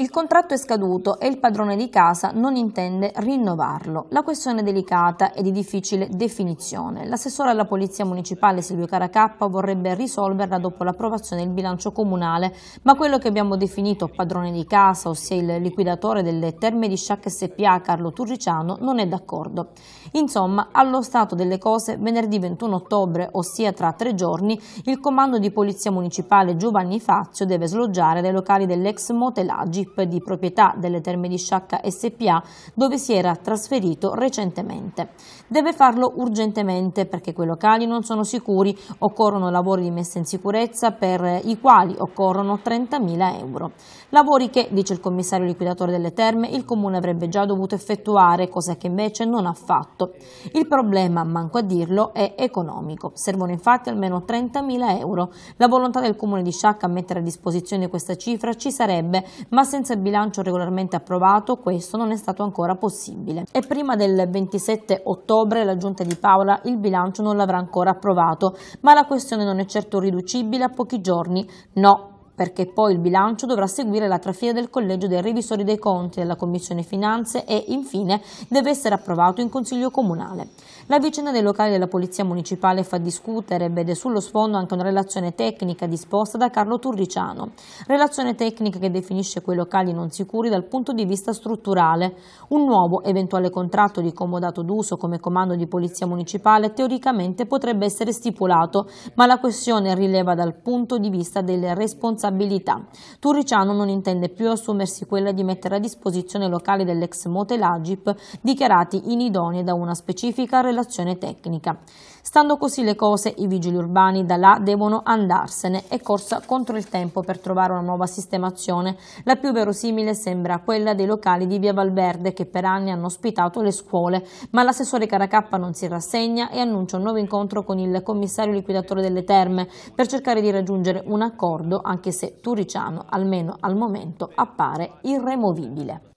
Il contratto è scaduto e il padrone di casa non intende rinnovarlo. La questione è delicata e di difficile definizione. L'assessore alla Polizia Municipale Silvio Caracappa vorrebbe risolverla dopo l'approvazione del bilancio comunale, ma quello che abbiamo definito padrone di casa, ossia il liquidatore delle terme di Sciac SPA Carlo Turriciano, non è d'accordo. Insomma, allo stato delle cose, venerdì 21 ottobre, ossia tra tre giorni, il comando di Polizia Municipale Giovanni Fazio deve sloggiare dai locali dell'ex motel GIP di proprietà delle Terme di Sciacca SPA dove si era trasferito recentemente. Deve farlo urgentemente perché quei locali non sono sicuri, occorrono lavori di messa in sicurezza per i quali occorrono 30.000 euro. Lavori che, dice il commissario liquidatore delle terme, il comune avrebbe già dovuto effettuare, cosa che invece non ha fatto. Il problema, manco a dirlo, è economico. Servono infatti almeno 30.000 euro. La volontà del comune di Sciacca a mettere a disposizione questa cifra ci sarebbe, ma ma senza il bilancio regolarmente approvato questo non è stato ancora possibile. E prima del 27 ottobre la Giunta di Paola il bilancio non l'avrà ancora approvato, ma la questione non è certo riducibile a pochi giorni, no, perché poi il bilancio dovrà seguire la trafila del Collegio dei Revisori dei Conti della Commissione Finanze e, infine, deve essere approvato in Consiglio Comunale. La vicenda dei locali della Polizia Municipale fa discutere ed è sullo sfondo anche una relazione tecnica disposta da Carlo Turriciano. Relazione tecnica che definisce quei locali non sicuri dal punto di vista strutturale. Un nuovo eventuale contratto di comodato d'uso come comando di Polizia Municipale teoricamente potrebbe essere stipulato, ma la questione rileva dal punto di vista delle responsabilità responsabilità. Turriciano non intende più assumersi quella di mettere a disposizione locali dell'ex motel Agip dichiarati inidonei da una specifica relazione tecnica. Stando così le cose, i vigili urbani da là devono andarsene e corsa contro il tempo per trovare una nuova sistemazione. La più verosimile sembra quella dei locali di Via Valverde che per anni hanno ospitato le scuole, ma l'assessore Caracappa non si rassegna e annuncia un nuovo incontro con il commissario liquidatore delle terme per cercare di raggiungere un accordo anche se se Turiciano, almeno al momento, appare irremovibile.